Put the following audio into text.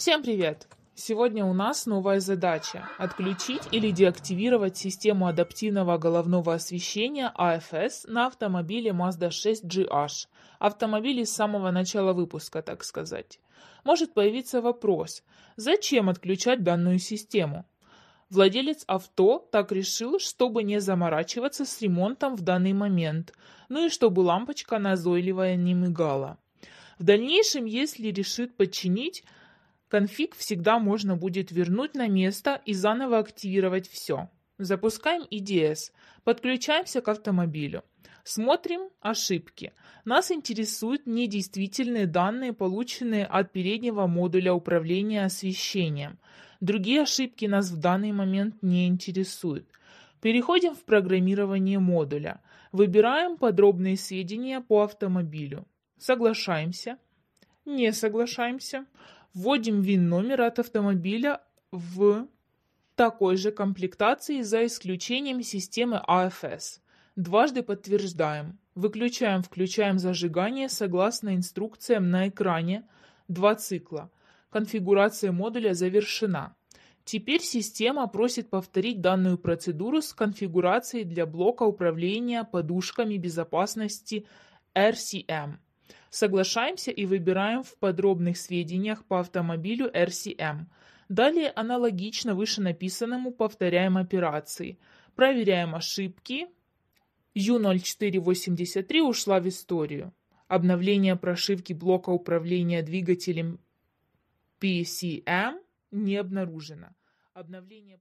Всем привет! Сегодня у нас новая задача – отключить или деактивировать систему адаптивного головного освещения AFS а на автомобиле Mazda 6 GH, автомобиле с самого начала выпуска, так сказать. Может появиться вопрос, зачем отключать данную систему? Владелец авто так решил, чтобы не заморачиваться с ремонтом в данный момент, ну и чтобы лампочка назойливая не мигала. В дальнейшем, если решит починить Конфиг всегда можно будет вернуть на место и заново активировать все. Запускаем EDS, подключаемся к автомобилю. Смотрим ошибки. Нас интересуют недействительные данные, полученные от переднего модуля управления освещением. Другие ошибки нас в данный момент не интересуют. Переходим в программирование модуля. Выбираем подробные сведения по автомобилю. Соглашаемся. Не соглашаемся. Вводим ВИН-номер от автомобиля в такой же комплектации за исключением системы AFS. А Дважды подтверждаем. Выключаем, включаем зажигание согласно инструкциям на экране. Два цикла. Конфигурация модуля завершена. Теперь система просит повторить данную процедуру с конфигурацией для блока управления подушками безопасности RCM. Соглашаемся и выбираем в подробных сведениях по автомобилю RCM. Далее аналогично выше написанному повторяем операции. Проверяем ошибки. U0483 ушла в историю. Обновление прошивки блока управления двигателем PCM не обнаружено. Обновление